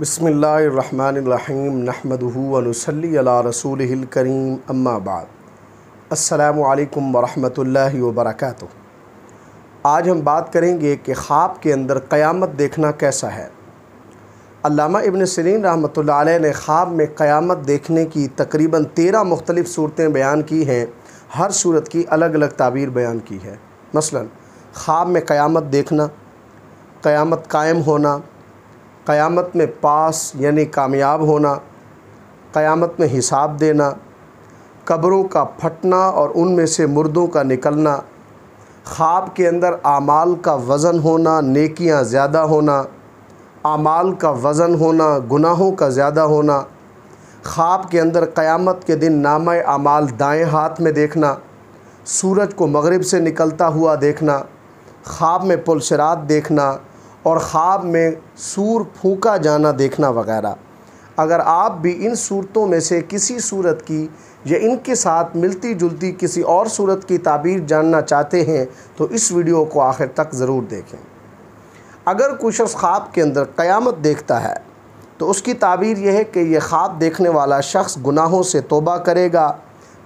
بسم اللہ الرحمن الرحیم نحمد علی رسوله رسول اما بعد السلام علیکم ورحمۃ اللہ وبرکاتہ آج ہم بات کریں گے کہ خواب کے اندر قیامت دیکھنا کیسا ہے علامہ ابن سلین رحمۃ اللہ علیہ نے خواب میں قیامت دیکھنے کی تقریباً تیرہ مختلف صورتیں بیان کی ہیں ہر صورت کی الگ الگ تعبیر بیان کی ہے مثلا خواب میں قیامت دیکھنا قیامت قائم ہونا قیامت میں پاس یعنی کامیاب ہونا قیامت میں حساب دینا قبروں کا پھٹنا اور ان میں سے مردوں کا نکلنا خواب کے اندر اعمال کا وزن ہونا نیکیاں زیادہ ہونا اعمال کا وزن ہونا گناہوں کا زیادہ ہونا خواب کے اندر قیامت کے دن نامہ اعمال دائیں ہاتھ میں دیکھنا سورج کو مغرب سے نکلتا ہوا دیکھنا خواب میں پلشرات دیکھنا اور خواب میں سور پھونکا جانا دیکھنا وغیرہ اگر آپ بھی ان صورتوں میں سے کسی صورت کی یا ان کے ساتھ ملتی جلتی کسی اور صورت کی تعبیر جاننا چاہتے ہیں تو اس ویڈیو کو آخر تک ضرور دیکھیں اگر کوئی شخص خواب کے اندر قیامت دیکھتا ہے تو اس کی تعبیر یہ ہے کہ یہ خواب دیکھنے والا شخص گناہوں سے توبہ کرے گا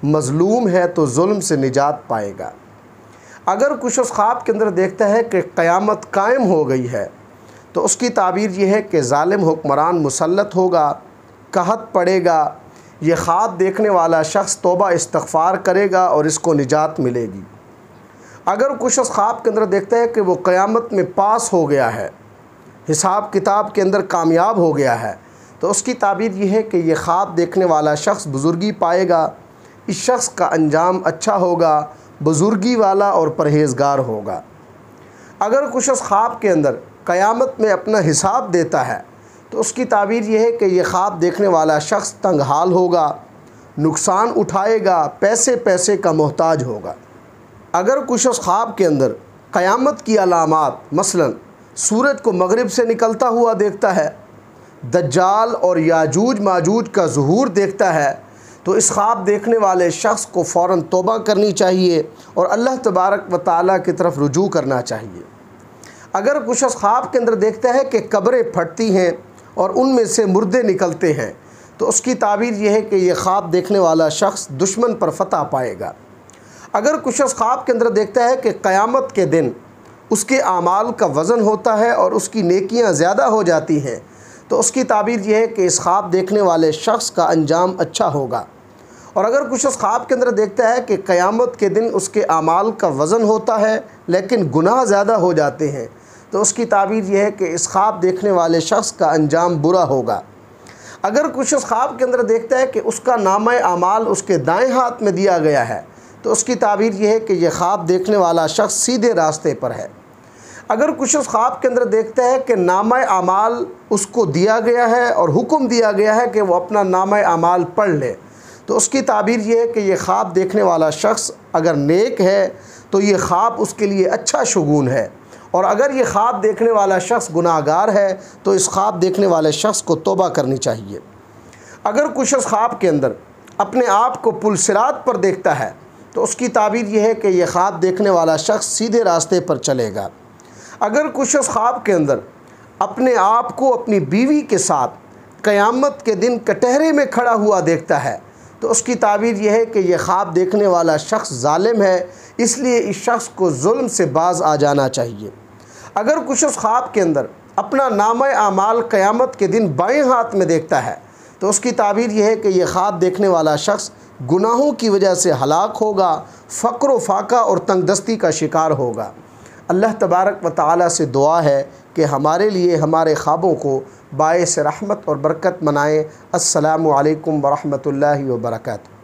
مظلوم ہے تو ظلم سے نجات پائے گا اگر کچھ اس خواب کے اندر دیکھتا ہے کہ قیامت قائم ہو گئی ہے تو اس کی تعبیر یہ ہے کہ ظالم حکمران مسلط ہوگا قحط پڑے گا یہ خواب دیکھنے والا شخص توبہ استغفار کرے گا اور اس کو نجات ملے گی اگر کچھ اس خواب کے اندر دیکھتا ہے کہ وہ قیامت میں پاس ہو گیا ہے حساب کتاب کے اندر کامیاب ہو گیا ہے تو اس کی تعبیر یہ ہے کہ یہ خواب دیکھنے والا شخص بزرگی پائے گا اس شخص کا انجام اچھا ہوگا بزرگی والا اور پرہیزگار ہوگا اگر کچھ اس خواب کے اندر قیامت میں اپنا حساب دیتا ہے تو اس کی تعبیر یہ ہے کہ یہ خواب دیکھنے والا شخص تنگ حال ہوگا نقصان اٹھائے گا پیسے پیسے کا محتاج ہوگا اگر کچھ اس خواب کے اندر قیامت کی علامات مثلا سورج کو مغرب سے نکلتا ہوا دیکھتا ہے دجال اور یاجوج ماجوج کا ظہور دیکھتا ہے تو اس خواب دیکھنے والے شخص کو فوراً توبہ کرنی چاہیے اور اللہ تبارک و تعالیٰ کی طرف رجوع کرنا چاہیے اگر کچھ شخص خواب کے اندر دیکھتا ہے کہ قبریں پھٹتی ہیں اور ان میں سے مردے نکلتے ہیں تو اس کی تعبیر یہ ہے کہ یہ خواب دیکھنے والا شخص دشمن پر فتح پائے گا اگر کچھ شخص خواب کے اندر دیکھتا ہے کہ قیامت کے دن اس کے اعمال کا وزن ہوتا ہے اور اس کی نیکیاں زیادہ ہو جاتی ہیں تو اس کی تعبیر یہ ہے کہ اس خواب دیکھنے والے شخص کا انجام اچھا ہوگا اور اگر اس خواب کے اندر دیکھتا ہے کہ قیامت کے دن اس کے اعمال کا وزن ہوتا ہے لیکن گناہ زیادہ ہو جاتے ہیں تو اس کی تعبیر یہ ہے کہ اس خواب دیکھنے والے شخص کا انجام برا ہوگا اگر اس خواب کے اندر دیکھتا ہے کہ اس کا نام اعمال اس کے دائیں ہاتھ میں دیا گیا ہے تو اس کی تعبیر یہ ہے کہ یہ خواب دیکھنے والا شخص سیدھے راستے پر ہے اگر کچھ اس خواب کے اندر دیکھتا ہے کہ نام اعمال اس کو دیا گیا ہے اور حکم دیا گیا ہے کہ وہ اپنا نام اعمال پڑھ لے تو اس کی تعبیر یہ ہے کہ یہ خواب دیکھنے والا شخص اگر نیک ہے تو یہ خواب اس کے لیے اچھا شگون ہے اور اگر یہ خواب دیکھنے والا شخص گناہ گار ہے تو اس خواب دیکھنے والے شخص کو توبہ کرنی چاہیے اگر کچھ اس خواب کے اندر اپنے آپ کو پلسرات پر دیکھتا ہے تو اس کی تعبیر یہ ہے کہ یہ خواب دیکھنے والا شخص سیدھے راستے پر چلے گا اگر کچھ اس خواب کے اندر اپنے آپ کو اپنی بیوی کے ساتھ قیامت کے دن کٹہرے میں کھڑا ہوا دیکھتا ہے تو اس کی تعبیر یہ ہے کہ یہ خواب دیکھنے والا شخص ظالم ہے اس لیے اس شخص کو ظلم سے باز آ جانا چاہیے اگر کچھ اس خواب کے اندر اپنا نام اعمال قیامت کے دن بائیں ہاتھ میں دیکھتا ہے تو اس کی تعبیر یہ ہے کہ یہ خواب دیکھنے والا شخص گناہوں کی وجہ سے ہلاک ہوگا فقر و فاقہ اور تنگ دستی کا شکار ہوگا اللہ تبارک و تعالیٰ سے دعا ہے کہ ہمارے لیے ہمارے خوابوں کو باعث رحمت اور برکت منائیں السلام علیکم ورحمۃ اللہ وبرکاتہ